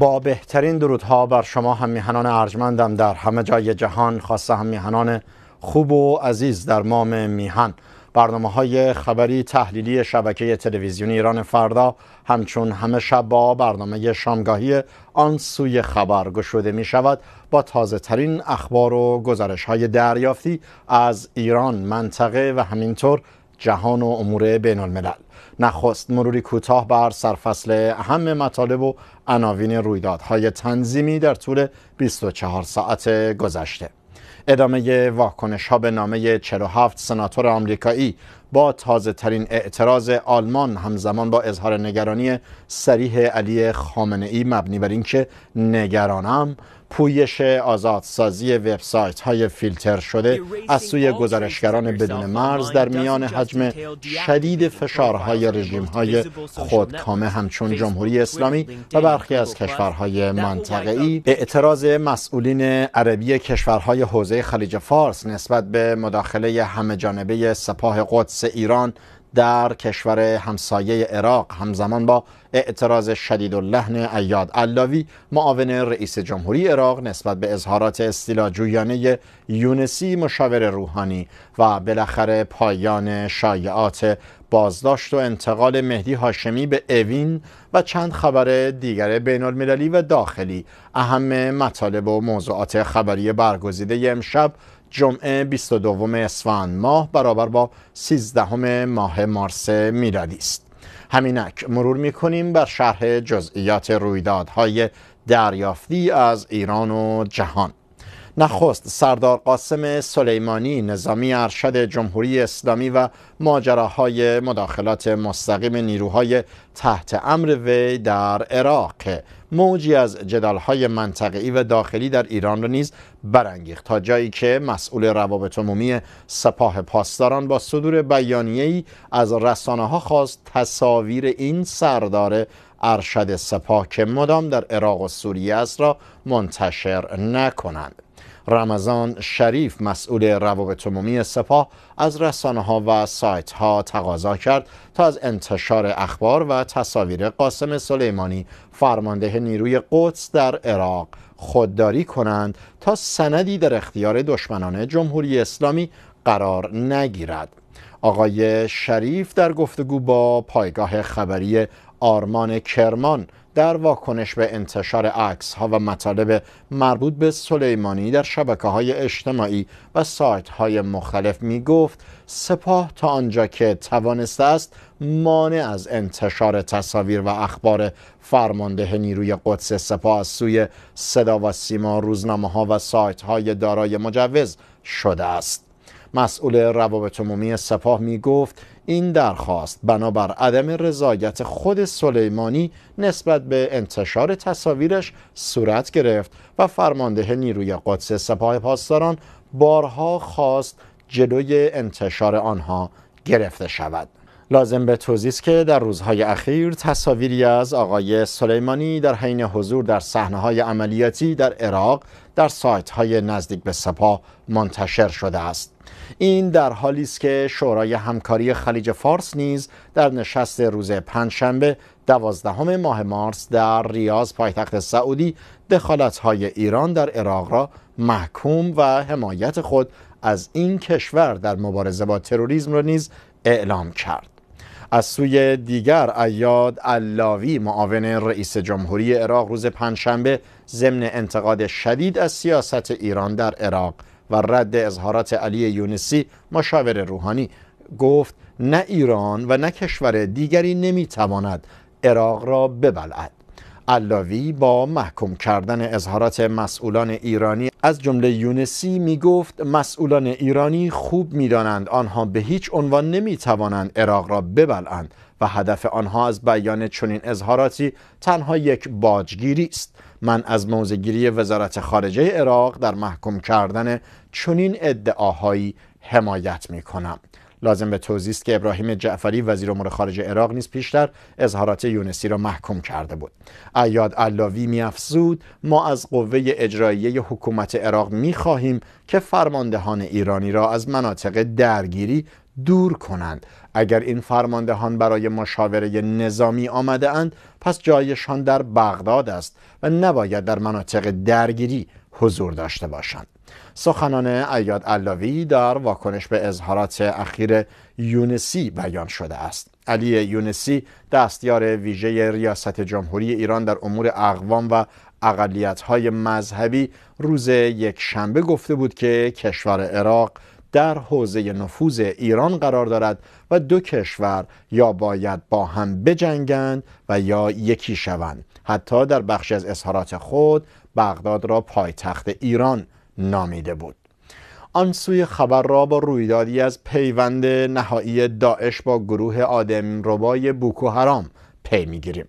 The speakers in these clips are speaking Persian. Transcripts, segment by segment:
با بهترین درودها بر شما همیهنان ارجمندم در همه جای جهان خاصه همیهنان خوب و عزیز در مام میهن برنامه های خبری تحلیلی شبکه تلویزیونی ایران فردا همچون همه شب با برنامه شامگاهی آن سوی خبر گشوده می شود با تازه ترین اخبار و گزارش های دریافتی از ایران منطقه و همینطور جهان و امور بین الملل نخست مروری کوتاه بر سرفصل اهم مطالب و عناوین رویدادهای تنظیمی در طول 24 ساعت گذشته ادامه واکنش ها به نامه 47 سناتور آمریکایی با تازه ترین اعتراض آلمان همزمان با اظهار نگرانی سریح علی خامنه ای مبنی بر اینکه نگرانم پویش آزادسازی وبسایت های فیلتر شده از سوی گزارشگران بدون مرز در میان حجم شدید فشارهای رژیم های خودکامه همچون جمهوری اسلامی و برخی از کشورهای منطقه ای اعتراض مسئولین عربی کشورهای حوزه خلیج فارس نسبت به مداخله همه جانبه سپاه قدس ایران در کشور همسایه عراق همزمان با اعتراض شدید و لحن ایاد علاوی معاون رئیس جمهوری عراق نسبت به اظهارات جویانه یونسی مشاور روحانی و بالاخره پایان شایعات بازداشت و انتقال مهدی هاشمی به اوین و چند خبر دیگر بین المللی و داخلی اهم مطالب و موضوعات خبری برگزیده امشب جمعه 22 اسفند ماه برابر با 13 ماه مارس میلادی است همینک مرور میکنیم بر شرح جزئیات رویدادهای دریافتی از ایران و جهان نخست سردار قاسم سلیمانی نظامی ارشد جمهوری اسلامی و ماجراهای مداخلات مستقیم نیروهای تحت امر وی در عراق موجی از جدالهای منطقی و داخلی در ایران را نیز برانگیخت تا جایی که مسئول روابط عمومی سپاه پاسداران با صدور بیانیه‌ای از ها خواست تصاویر این سردار ارشد سپاه که مدام در عراق و سوریه است را منتشر نکنند رمضان شریف مسئول روابط عمومی سپاه از رسانه ها و سایت ها تقاضا کرد تا از انتشار اخبار و تصاویر قاسم سلیمانی فرمانده نیروی قدس در عراق خودداری کنند تا سندی در اختیار دشمنان جمهوری اسلامی قرار نگیرد آقای شریف در گفتگو با پایگاه خبری آرمان کرمان در واکنش به انتشار عکس ها و مطالب مربوط به سلیمانی در شبکه های اجتماعی و سایت های مختلف می گفت سپاه تا آنجا که توانسته است مانع از انتشار تصاویر و اخبار فرمانده نیروی قدس سپاه از سوی صدا و سیما روزنامه ها و سایت های دارای مجوز شده است مسئول روابط عمومی سپاه می گفت این درخواست بنابر عدم رضایت خود سلیمانی نسبت به انتشار تصاویرش صورت گرفت و فرمانده نیروی قدس سپاه پاسداران بارها خواست جلوی انتشار آنها گرفته شود لازم به توضیح است که در روزهای اخیر تصاویری از آقای سلیمانی در حین حضور در های عملیاتی در عراق در های نزدیک به سپاه منتشر شده است این در حالی است که شورای همکاری خلیج فارس نیز در نشست روز پنجشنبه دوازدهم ماه مارس در ریاض پایتخت سعودی دخالت‌های ایران در عراق را محکوم و حمایت خود از این کشور در مبارزه با تروریسم را نیز اعلام کرد از سوی دیگر ایاد اللاوی معاون رئیس جمهوری عراق روز پنجشنبه ضمن انتقاد شدید از سیاست ایران در عراق و رد اظهارات علی یونسی مشاور روحانی گفت نه ایران و نه کشور دیگری نمیتواند عراق را ببلعد علاوی با محکوم کردن اظهارات مسئولان ایرانی از جمله یونسی می گفت مسئولان ایرانی خوب می دانند آنها به هیچ عنوان نمی توانند عراق را ببلند و هدف آنها از بیان چنین اظهاراتی تنها یک باجگیری است من از موزگیری وزارت خارجه عراق در محکوم کردن چنین ادعاهایی حمایت می کنم لازم به توضیح است که ابراهیم جعفری وزیر امور خارجه عراق نیز پیشتر اظهارات یونسی را محکوم کرده بود ایاد علاوی میافزود ما از قوه اجرایی حکومت عراق میخواهیم که فرماندهان ایرانی را از مناطق درگیری دور کنند اگر این فرماندهان برای مشاوره نظامی آمده اند پس جایشان در بغداد است و نباید در مناطق درگیری حضور داشته باشند سخنان ایاد علاوی در واکنش به اظهارات اخیر یونسی بیان شده است علی یونسی دستیار ویژه ریاست جمهوری ایران در امور اقوام و اقلیت‌های مذهبی روز یک شنبه گفته بود که کشور عراق در حوزه نفوذ ایران قرار دارد و دو کشور یا باید با هم بجنگند و یا یکی شوند حتی در بخشی از اظهارات خود بغداد را پایتخت ایران نامیده بود آن سوی خبر را با رویدادی از پیوند نهایی داعش با گروه آدم ربای بوکو حرام پی میگیریم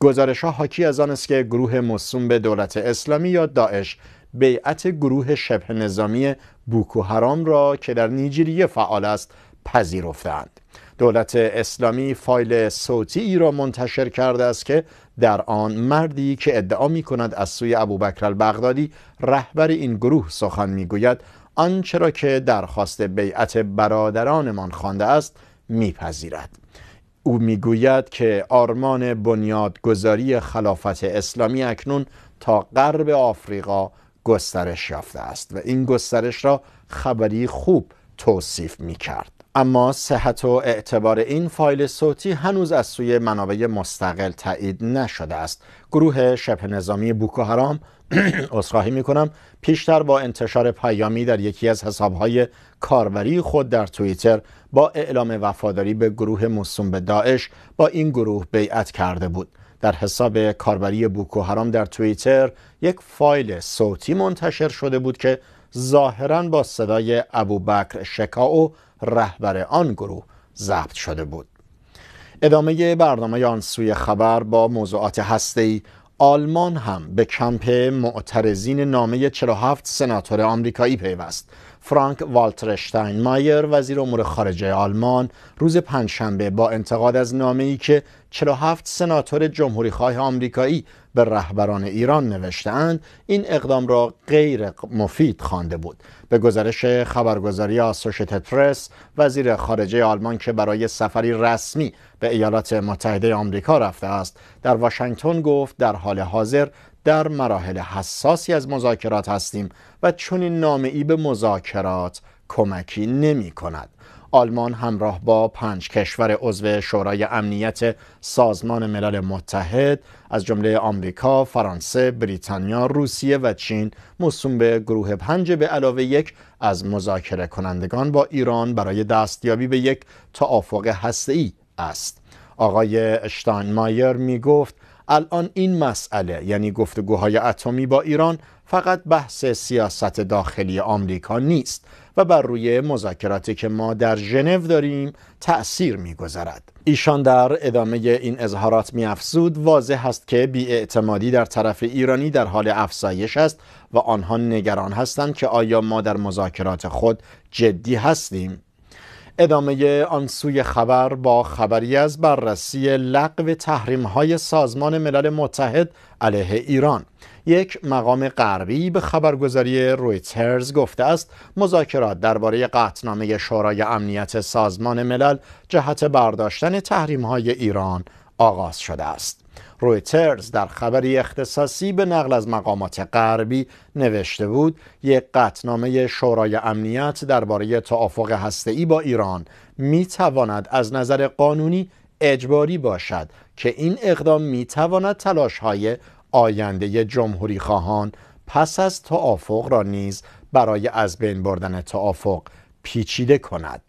گزارش ها حاکی از آن است که گروه مصوم به دولت اسلامی یا داعش بیعت گروه شبه نظامی بوکو حرام را که در نیجریه فعال است پذیرفتند دولت اسلامی فایل صوتی ای را منتشر کرده است که در آن مردی که ادعا می کند از سوی ابوبکر البغدادی رهبر این گروه سخن می گوید آنچه را که درخواست بیعت برادرانمان خوانده است میپذیرد او میگوید که آرمان بنیادگذاری خلافت اسلامی اکنون تا غرب آفریقا گسترش یافته است و این گسترش را خبری خوب توصیف می کرد اما صحت و اعتبار این فایل صوتی هنوز از سوی منابع مستقل تایید نشده است گروه شبه نظامی بوکو حرام اصخاهی می کنم پیشتر با انتشار پیامی در یکی از حسابهای کاربری خود در توییتر با اعلام وفاداری به گروه موسوم به داعش با این گروه بیعت کرده بود در حساب کاربری بوکو حرام در توییتر یک فایل صوتی منتشر شده بود که ظاهرا با صدای ابوبکر شکاو رهبر آن گروه ضبط شده بود ادامه برنامه آن سوی خبر با موضوعات ای، آلمان هم به کمپ معترضین نامه 47 سناتور آمریکایی پیوست فرانک والتر مایر وزیر امور خارجه آلمان روز پنجشنبه با انتقاد از نامه ای که 47 سناتور جمهوریخواه آمریکایی به رهبران ایران نوشتهاند این اقدام را غیر مفید خوانده بود به گزارش خبرگزاری آسوشیتد پرس وزیر خارجه آلمان که برای سفری رسمی به ایالات متحده آمریکا رفته است در واشنگتن گفت در حال حاضر در مراحل حساسی از مذاکرات هستیم و چون این ای به مذاکرات کمکی نمی کند. آلمان همراه با پنج کشور عضو شورای امنیت سازمان ملل متحد از جمله آمریکا، فرانسه، بریتانیا، روسیه و چین مصوم به گروه پنج به علاوه یک از مذاکره کنندگان با ایران برای دستیابی به یک توافق هسته‌ای است. آقای اشتاینمایر می گفت الان این مسئله یعنی گفتگوهای اتمی با ایران فقط بحث سیاست داخلی آمریکا نیست و بر روی مذاکراتی که ما در ژنو داریم تأثیر میگذرد ایشان در ادامه این اظهارات میافزود واضح است که بیاعتمادی در طرف ایرانی در حال افزایش است و آنها نگران هستند که آیا ما در مذاکرات خود جدی هستیم ادامه آن سوی خبر با خبری از بررسی لغو تحریم های سازمان ملل متحد علیه ایران یک مقام غربی به خبرگزاری رویترز گفته است مذاکرات درباره قطعنامه شورای امنیت سازمان ملل جهت برداشتن تحریم های ایران آغاز شده است رویترز در خبری اختصاصی به نقل از مقامات غربی نوشته بود یک قطنامه شورای امنیت درباره توافق هسته‌ای با ایران میتواند از نظر قانونی اجباری باشد که این اقدام میتواند تلاش‌های آینده جمهوری خواهان پس از توافق را نیز برای از بین بردن توافق پیچیده کند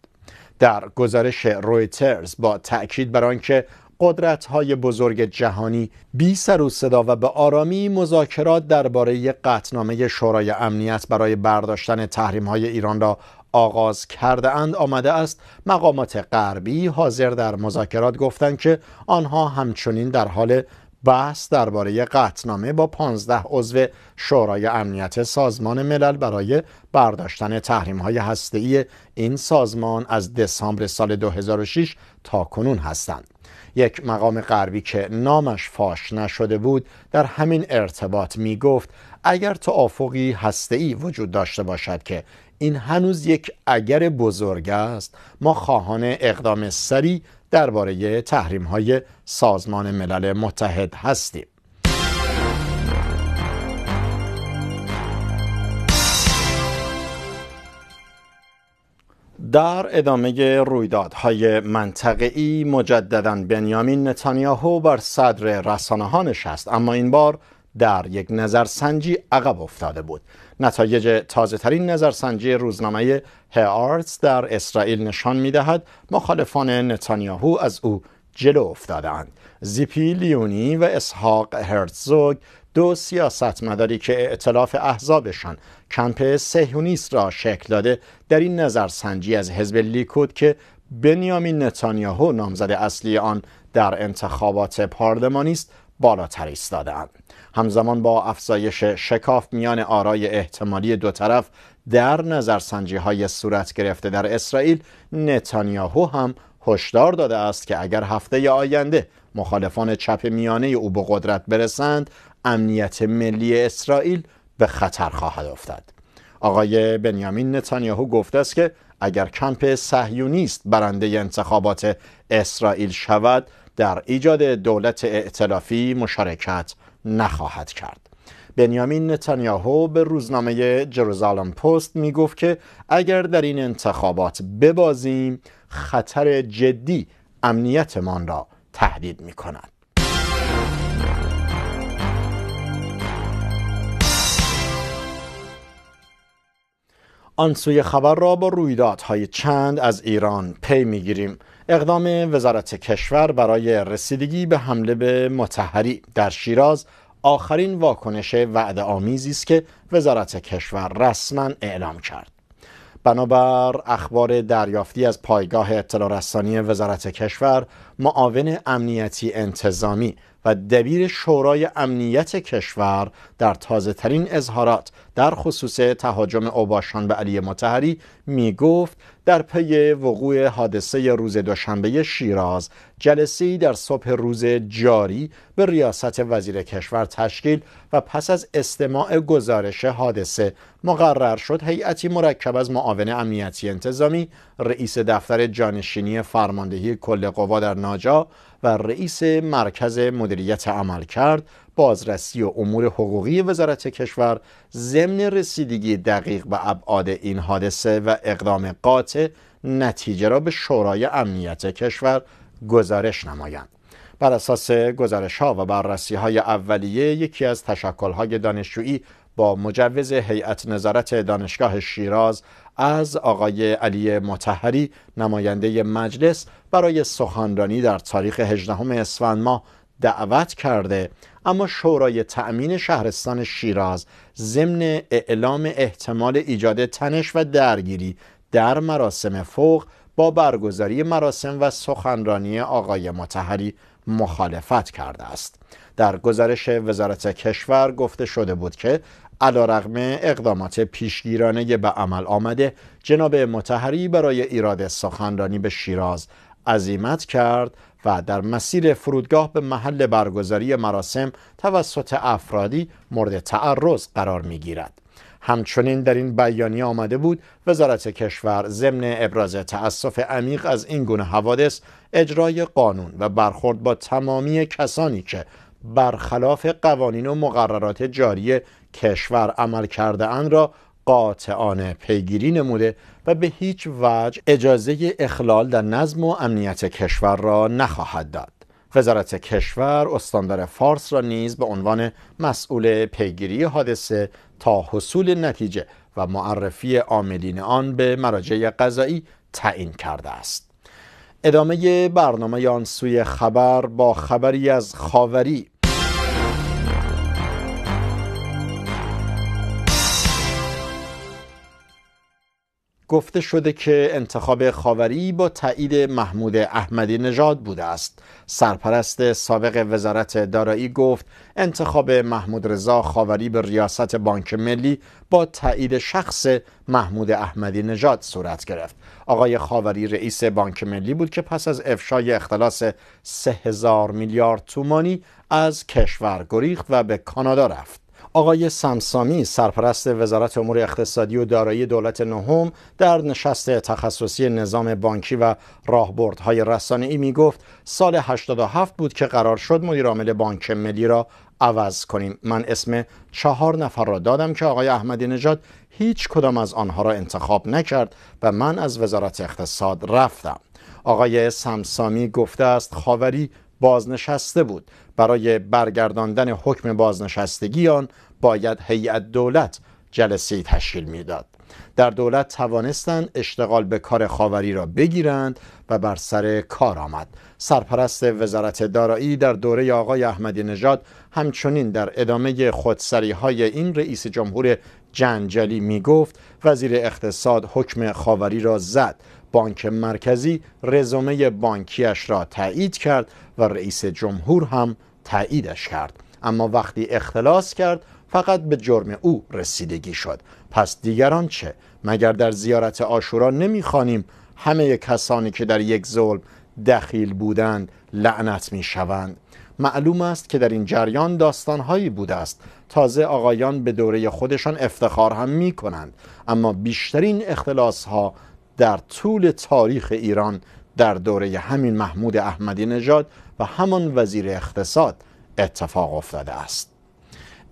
در گزارش رویترز با تأکید بر آنکه قدرت های بزرگ جهانی بی سر و صدا و به آرامی مذاکرات درباره قطنامه شورای امنیت برای برداشتن تحریم های ایران را آغاز کرده اند آمده است مقامات غربی حاضر در مذاکرات گفتند که آنها همچنین در حال بحث درباره قطنامه با 15 عضو شورای امنیت سازمان ملل برای برداشتن تحریم های هسته‌ای این سازمان از دسامبر سال 2006 تا کنون هستند. یک مقام غربی که نامش فاش نشده بود در همین ارتباط می گفت اگر توافقی هسته‌ای وجود داشته باشد که این هنوز یک اگر بزرگ است ما خواهان اقدام سری درباره تحریم های سازمان ملل متحد هستیم در ادامه رویدادهای منطقه‌ای مجددا بنیامین نتانیاهو بر صدر رسانه ها نشست اما این بار در یک نظرسنجی عقب افتاده بود نتایج تازه ترین نظرسنجی روزنامه هآرتس در اسرائیل نشان می دهد مخالفان نتانیاهو از او جلو اند زیپی لیونی و اسحاق هرتزوگ دو سیاستمداری که اعتلاف احزابشان کمپ سهیونیست را شکل داده در این نظرسنجی از حزب لیکود که بنیامین نتانیاهو نامزد اصلی آن در انتخابات پارلمانی است بالاتر ایستادهاند همزمان با افزایش شکاف میان آرای احتمالی دو طرف در نظرسنجی های صورت گرفته در اسرائیل نتانیاهو هم هشدار داده است که اگر هفته آینده مخالفان چپ میانه او به قدرت برسند امنیت ملی اسرائیل به خطر خواهد افتاد آقای بنیامین نتانیاهو گفته است که اگر کمپ صهیونیست برنده انتخابات اسرائیل شود در ایجاد دولت ائتلافی مشارکت نخواهد کرد بنیامین نتانیاهو به روزنامه جروزالم پست می گفت که اگر در این انتخابات ببازیم خطر جدی امنیتمان را تهدید می کند. آن سوی خبر را با رویدادهای چند از ایران پی میگیریم اقدام وزارت کشور برای رسیدگی به حمله به متحری در شیراز آخرین واکنش وعده آمیزی است که وزارت کشور رسما اعلام کرد بنابر اخبار دریافتی از پایگاه اطلاع رسانی وزارت کشور معاون امنیتی انتظامی و دبیر شورای امنیت کشور در تازه ترین اظهارات در خصوص تهاجم اوباشان به علی متحری می گفت در پی وقوع حادثه روز دوشنبه شیراز جلسه در صبح روز جاری به ریاست وزیر کشور تشکیل و پس از استماع گزارش حادثه مقرر شد هیئتی مرکب از معاون امنیتی انتظامی رئیس دفتر جانشینی فرماندهی کل قوا در ناجا و رئیس مرکز مدیریت عمل کرد بازرسی و امور حقوقی وزارت کشور ضمن رسیدگی دقیق به ابعاد این حادثه و اقدام قاطع نتیجه را به شورای امنیت کشور گزارش نمایند بر اساس گزارش ها و بررسی های اولیه یکی از تشکل های دانشجویی با مجوز هیئت نظارت دانشگاه شیراز از آقای علی متحری نماینده مجلس برای سخنرانی در تاریخ 18 اسفند ماه دعوت کرده اما شورای تأمین شهرستان شیراز ضمن اعلام احتمال ایجاد تنش و درگیری در مراسم فوق با برگزاری مراسم و سخنرانی آقای متحری مخالفت کرده است در گزارش وزارت کشور گفته شده بود که رغم اقدامات پیشگیرانه به عمل آمده جناب متحری برای ایراد سخنرانی به شیراز عظیمت کرد و در مسیر فرودگاه به محل برگزاری مراسم توسط افرادی مورد تعرض قرار می گیرد. همچنین در این بیانیه آمده بود وزارت کشور ضمن ابراز تأسف عمیق از این گونه حوادث اجرای قانون و برخورد با تمامی کسانی که برخلاف قوانین و مقررات جاری کشور عمل کرده اند را قاطعانه پیگیری نموده و به هیچ وجه اجازه اخلال در نظم و امنیت کشور را نخواهد داد وزارت کشور استاندار فارس را نیز به عنوان مسئول پیگیری حادثه تا حصول نتیجه و معرفی عاملین آن به مراجع قضایی تعیین کرده است ادامه برنامه آن سوی خبر با خبری از خاوری گفته شده که انتخاب خاوری با تایید محمود احمدی نژاد بوده است سرپرست سابق وزارت دارایی گفت انتخاب محمود رضا خاوری به ریاست بانک ملی با تایید شخص محمود احمدی نژاد صورت گرفت آقای خاوری رئیس بانک ملی بود که پس از افشای اختلاس 3000 میلیارد تومانی از کشور گریخت و به کانادا رفت آقای سمسامی سرپرست وزارت امور اقتصادی و دارایی دولت نهم در نشست تخصصی نظام بانکی و راهبردهای رسانه ای می گفت سال 87 بود که قرار شد مدیر عامل بانک ملی را عوض کنیم من اسم چهار نفر را دادم که آقای احمدی نژاد هیچ کدام از آنها را انتخاب نکرد و من از وزارت اقتصاد رفتم آقای سمسامی گفته است خاوری بازنشسته بود برای برگرداندن حکم بازنشستگی آن باید هیئت دولت جلسه تشکیل میداد در دولت توانستند اشتغال به کار خاوری را بگیرند و بر سر کار آمد سرپرست وزارت دارایی در دوره آقای احمدی نژاد همچنین در ادامه خودسری های این رئیس جمهور جنجلی می گفت وزیر اقتصاد حکم خاوری را زد بانک مرکزی رزومه بانکیش را تایید کرد و رئیس جمهور هم تاییدش کرد اما وقتی اختلاس کرد فقط به جرم او رسیدگی شد پس دیگران چه مگر در زیارت آشورا نمیخوانیم همه کسانی که در یک ظلم دخیل بودند لعنت می شوند؟ معلوم است که در این جریان داستانهایی بوده است تازه آقایان به دوره خودشان افتخار هم می کنند اما بیشترین اختلاس ها در طول تاریخ ایران در دوره همین محمود احمدی نژاد و همان وزیر اقتصاد اتفاق افتاده است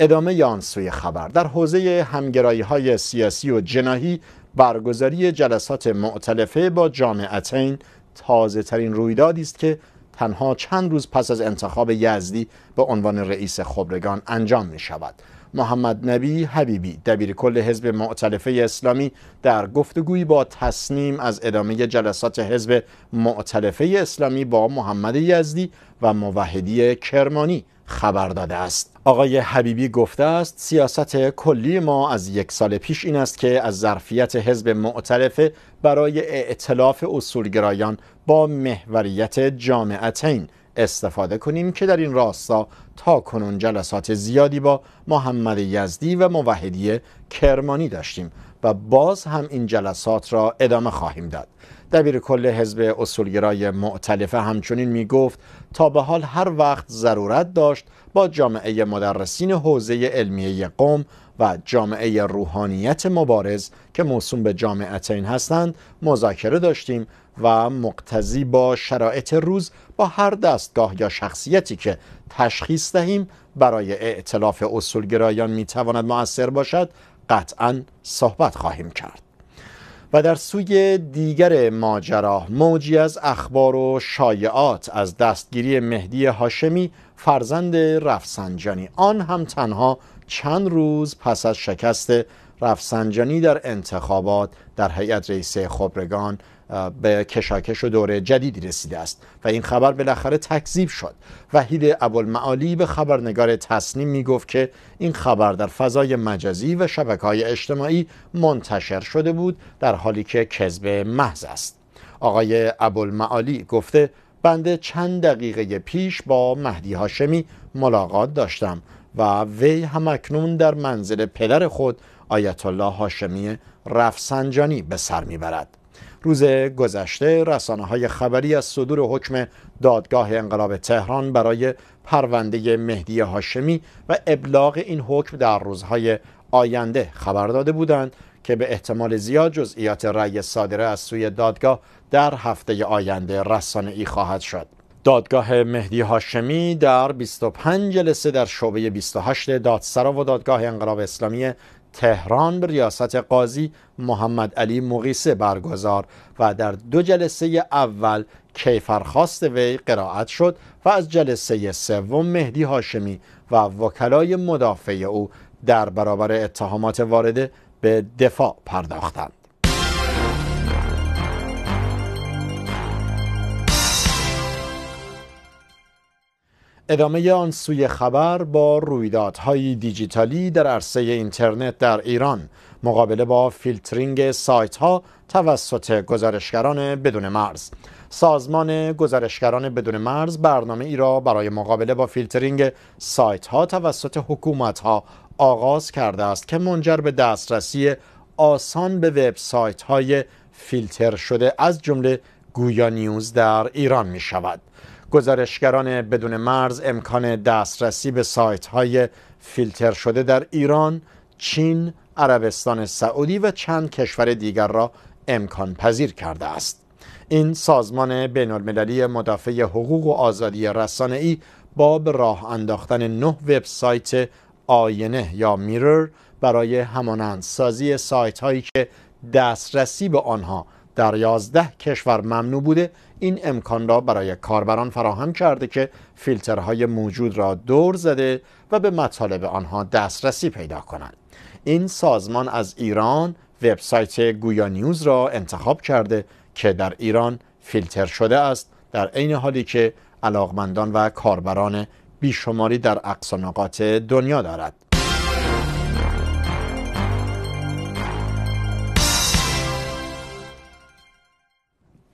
ادامه آن سوی خبر در حوزه همگرایی های سیاسی و جناهی برگزاری جلسات معتلفه با جامعتین تازه ترین رویدادی است که تنها چند روز پس از انتخاب یزدی به عنوان رئیس خبرگان انجام می شود محمد نبی حبیبی دبیر کل حزب معتلفه اسلامی در گفتگویی با تصنیم از ادامه جلسات حزب معتلفه اسلامی با محمد یزدی و موحدی کرمانی خبر داده است آقای حبیبی گفته است سیاست کلی ما از یک سال پیش این است که از ظرفیت حزب معترفه برای اعتلاف اصولگرایان با محوریت جامعتین استفاده کنیم که در این راستا تا کنون جلسات زیادی با محمد یزدی و موحدی کرمانی داشتیم و باز هم این جلسات را ادامه خواهیم داد دبیر کل حزب اصولگرای معتلفه همچنین می گفت تا به حال هر وقت ضرورت داشت با جامعه مدرسین حوزه علمیه قوم و جامعه روحانیت مبارز که موسوم به جامعتین هستند مذاکره داشتیم و مقتضی با شرایط روز با هر دستگاه یا شخصیتی که تشخیص دهیم برای اعتلاف اصولگرایان میتواند مؤثر باشد قطعا صحبت خواهیم کرد و در سوی دیگر ماجرا موجی از اخبار و شایعات از دستگیری مهدی هاشمی فرزند رفسنجانی آن هم تنها چند روز پس از شکست رفسنجانی در انتخابات در هیئت رئیس خبرگان به کشاکش و دوره جدیدی رسیده است و این خبر بالاخره تکذیب شد وحید ابوالمعالی به خبرنگار می گفت که این خبر در فضای مجازی و شبکه های اجتماعی منتشر شده بود در حالی که کذب محض است آقای ابوالمعالی گفته بنده چند دقیقه پیش با مهدی هاشمی ملاقات داشتم و وی همکنون در منزل پدر خود آیت الله هاشمی رفسنجانی به سر میبرد روز گذشته رسانه های خبری از صدور حکم دادگاه انقلاب تهران برای پرونده مهدی هاشمی و ابلاغ این حکم در روزهای آینده خبر داده بودند که به احتمال زیاد جزئیات رأی صادره از سوی دادگاه در هفته آینده رسانه ای خواهد شد دادگاه مهدی هاشمی در 25 جلسه در شعبه 28 دادسرا و دادگاه انقلاب اسلامی تهران به ریاست قاضی محمد علی مقیسه برگزار و در دو جلسه اول کیفرخواست وی قرائت شد و از جلسه سوم مهدی هاشمی و وکلای مدافع او در برابر اتهامات وارده به دفاع پرداختند ادامه آن سوی خبر با رویدادهای دیجیتالی در عرصه اینترنت در ایران مقابله با فیلترینگ سایت ها توسط گزارشگران بدون مرز سازمان گزارشگران بدون مرز برنامه ای را برای مقابله با فیلترینگ سایت ها توسط حکومت ها آغاز کرده است که منجر به دسترسی آسان به وبسایت های فیلتر شده از جمله گویا نیوز در ایران می شود گزارشگران بدون مرز امکان دسترسی به سایت های فیلتر شده در ایران، چین، عربستان سعودی و چند کشور دیگر را امکان پذیر کرده است. این سازمان بین المللی مدافع حقوق و آزادی رسانه ای با به راه انداختن نه وبسایت آینه یا میرر برای همانندسازی سایت هایی که دسترسی به آنها در یازده کشور ممنوع بوده این امکان را برای کاربران فراهم کرده که فیلترهای موجود را دور زده و به مطالب آنها دسترسی پیدا کنند این سازمان از ایران وبسایت گویا نیوز را انتخاب کرده که در ایران فیلتر شده است در عین حالی که علاقمندان و کاربران بیشماری در نقاط دنیا دارد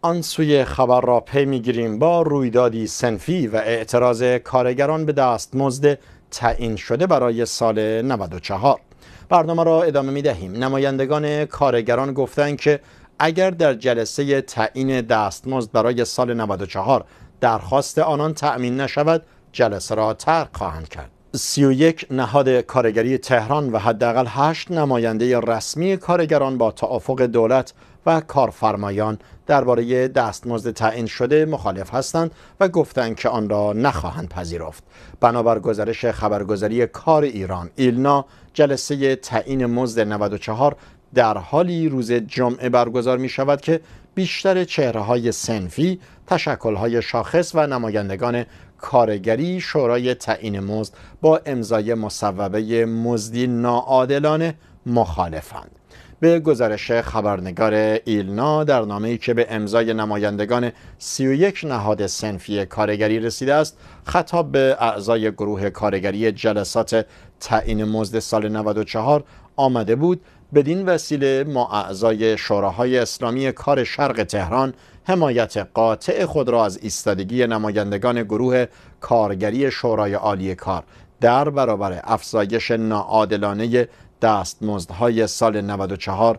آن سوی خبر را پی میگیریم با رویدادی سنفی و اعتراض کارگران به دستمزد تعیین شده برای سال 94 برنامه را ادامه می دهیم نمایندگان کارگران گفتند که اگر در جلسه تعیین دستمزد برای سال 94 درخواست آنان تأمین نشود جلسه را ترک خواهند کرد 31 نهاد کارگری تهران و حداقل 8 نماینده رسمی کارگران با توافق دولت و کارفرمایان درباره دستمزد تعیین شده مخالف هستند و گفتند که آن را نخواهند پذیرفت بنابر گزارش خبرگزاری کار ایران ایلنا جلسه تعیین مزد 94 در حالی روز جمعه برگزار می شود که بیشتر چهره های سنفی، تشکل های شاخص و نمایندگان کارگری شورای تعیین مزد با امضای مصوبه مزدی ناعادلانه مخالفند. به گزارش خبرنگار ایلنا در نامه‌ای که به امضای نمایندگان 31 نهاد سنفی کارگری رسیده است خطاب به اعضای گروه کارگری جلسات تعیین مزد سال 94 آمده بود بدین وسیله ما اعضای شوراهای اسلامی کار شرق تهران حمایت قاطع خود را از ایستادگی نمایندگان گروه کارگری شورای عالی کار در برابر افزایش ناعادلانه دستمزدهای سال 94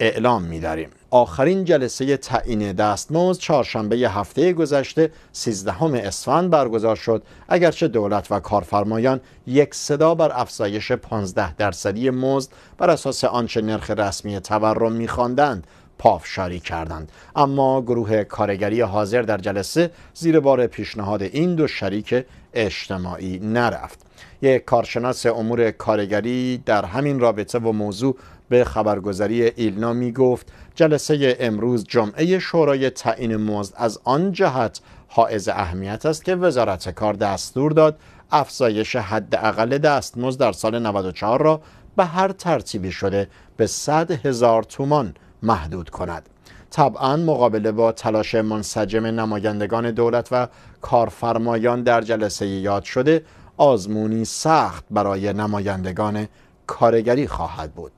اعلام می‌داریم. آخرین جلسه تعیین دستمزد چهارشنبه هفته گذشته 13 اسفند برگزار شد اگرچه دولت و کارفرمایان یک صدا بر افزایش 15 درصدی مزد بر اساس آنچه نرخ رسمی تورم می‌خواندند پافشاری کردند اما گروه کارگری حاضر در جلسه زیر بار پیشنهاد این دو شریک اجتماعی نرفت یک کارشناس امور کارگری در همین رابطه و موضوع به خبرگزاری ایلنا می گفت جلسه امروز جمعه شورای تعیین مزد از آن جهت حائز اهمیت است که وزارت کار دستور داد افزایش حداقل دستمزد در سال 94 را به هر ترتیبی شده به 100 هزار تومان محدود کند طبعا مقابله با تلاش منسجم نمایندگان دولت و کارفرمایان در جلسه یاد شده آزمونی سخت برای نمایندگان کارگری خواهد بود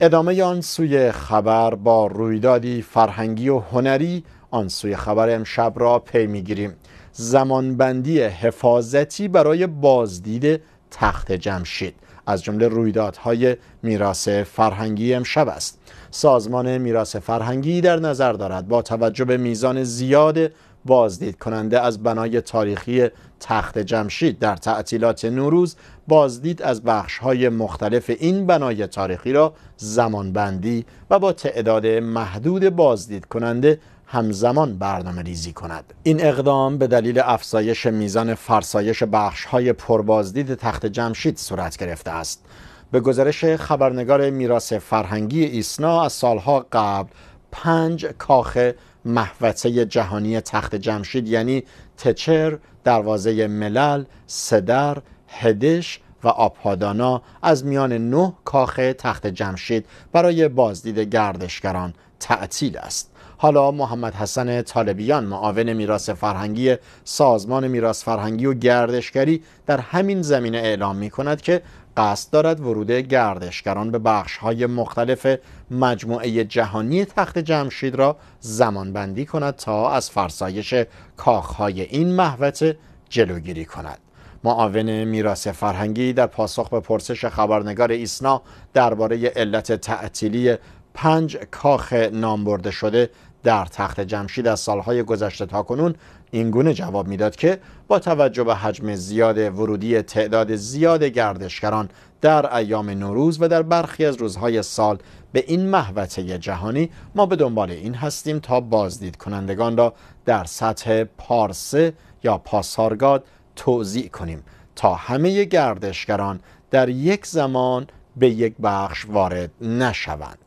ادامه آن سوی خبر با رویدادی فرهنگی و هنری آن سوی خبر امشب را پی میگیریم زمانبندی حفاظتی برای بازدید تخت جمشید از جمله رویدادهای میراث فرهنگی امشب است سازمان میراث فرهنگی در نظر دارد با توجه به میزان زیاد بازدید کننده از بنای تاریخی تخت جمشید در تعطیلات نوروز بازدید از بخش های مختلف این بنای تاریخی را زمانبندی و با تعداد محدود بازدید کننده همزمان برنامه ریزی کند این اقدام به دلیل افزایش میزان فرسایش بخش های پربازدید تخت جمشید صورت گرفته است به گزارش خبرنگار میراث فرهنگی ایسنا از سالها قبل پنج کاخ محوطه جهانی تخت جمشید یعنی تچر، دروازه ملل، سدر، هدش و آپادانا از میان نه کاخ تخت جمشید برای بازدید گردشگران تعطیل است. حالا محمد حسن طالبیان معاون میراث فرهنگی سازمان میراث فرهنگی و گردشگری در همین زمینه اعلام می کند که قصد دارد ورود گردشگران به بخش های مختلف مجموعه جهانی تخت جمشید را زمان بندی کند تا از فرسایش کاخهای این محوت جلوگیری کند معاون میراث فرهنگی در پاسخ به پرسش خبرنگار ایسنا درباره علت تعطیلی پنج کاخ نامبرده شده در تخت جمشید از سالهای گذشته تا کنون اینگونه جواب میداد که با توجه به حجم زیاد ورودی تعداد زیاد گردشگران در ایام نوروز و در برخی از روزهای سال به این محوطه جهانی ما به دنبال این هستیم تا بازدید کنندگان را در سطح پارسه یا پاسارگاد توضیح کنیم تا همه گردشگران در یک زمان به یک بخش وارد نشوند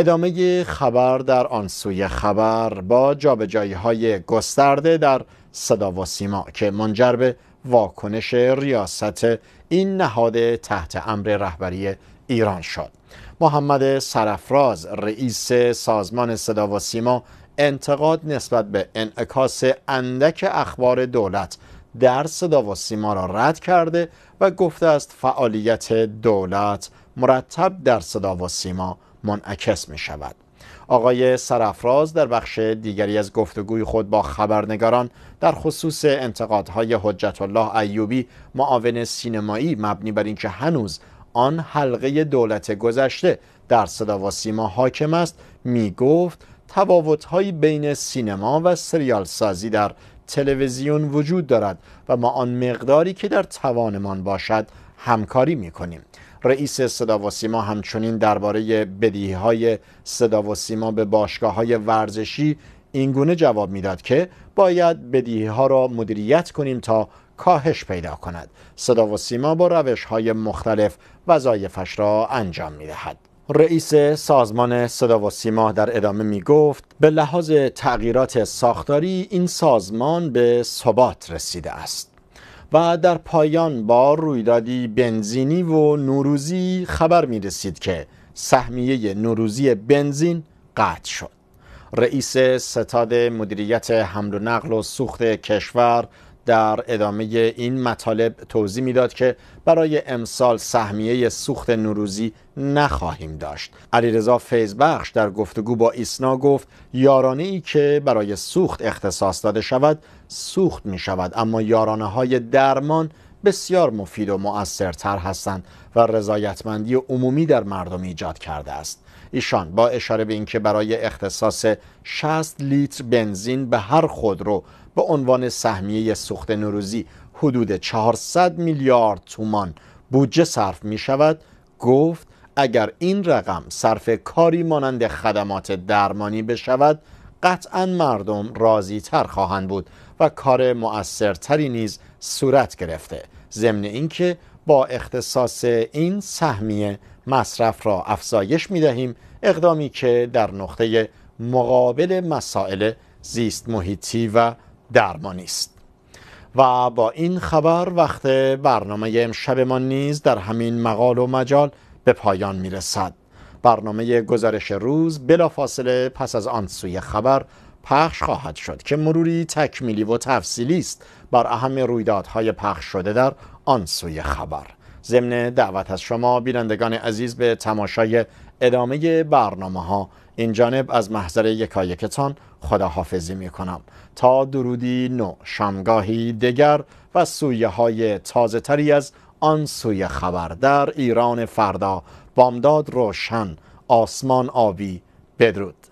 ادامه خبر در آن سوی خبر با جابجایی های گسترده در صدا و سیما که منجر به واکنش ریاست این نهاد تحت امر رهبری ایران شد محمد سرفراز رئیس سازمان صدا و سیما انتقاد نسبت به انعکاس اندک اخبار دولت در صدا و سیما را رد کرده و گفته است فعالیت دولت مرتب در صدا و سیما منعکس می شود آقای سرافراز در بخش دیگری از گفتگوی خود با خبرنگاران در خصوص انتقادهای حجت الله ایوبی معاون سینمایی مبنی بر اینکه هنوز آن حلقه دولت گذشته در صدا و سیما حاکم است می گفت تواوتهای بین سینما و سریال سازی در تلویزیون وجود دارد و ما آن مقداری که در توانمان باشد همکاری می کنیم رئیس صدا و سیما همچنین درباره بدیهی های صدا و سیما به باشگاه های ورزشی اینگونه جواب میداد که باید بدیهی ها را مدیریت کنیم تا کاهش پیدا کند صدا و سیما با روش های مختلف وظایفش را انجام می دهد. رئیس سازمان صدا و سیما در ادامه می گفت به لحاظ تغییرات ساختاری این سازمان به ثبات رسیده است و در پایان با رویدادی بنزینی و نوروزی خبر می رسید که سهمیه نوروزی بنزین قطع شد رئیس ستاد مدیریت حمل و نقل و سوخت کشور در ادامه این مطالب توضیح میداد که برای امسال سهمیه سوخت نوروزی نخواهیم داشت علیرضا فیزبخش در گفتگو با ایسنا گفت یارانه ای که برای سوخت اختصاص داده شود سوخت می شود اما یارانه های درمان بسیار مفید و مؤثرتر هستند و رضایتمندی عمومی در مردم ایجاد کرده است ایشان با اشاره به اینکه برای اختصاص 60 لیتر بنزین به هر خودرو به عنوان سهمیه سوخت نوروزی حدود 400 میلیارد تومان بودجه صرف می شود گفت اگر این رقم صرف کاری مانند خدمات درمانی بشود قطعا مردم راضی تر خواهند بود و کار مؤثرتری نیز صورت گرفته ضمن اینکه با اختصاص این سهمیه مصرف را افزایش می دهیم اقدامی که در نقطه مقابل مسائل زیست محیطی و درمانی است و با این خبر وقت برنامه ما نیز در همین مقال و مجال به پایان میرسد برنامه گزارش روز بلافاصله پس از آن سوی خبر پخش خواهد شد که مروری تکمیلی و تفصیلی است بر اهم رویدادهای پخش شده در آن سوی خبر ضمن دعوت از شما بینندگان عزیز به تماشای ادامه برنامه ها این جانب از محضر یکایکتان خداحافظی می کنم تا درودی نو شامگاهی دیگر و سویه های تازه تری از آن سوی خبر در ایران فردا بامداد روشن آسمان آبی بدرود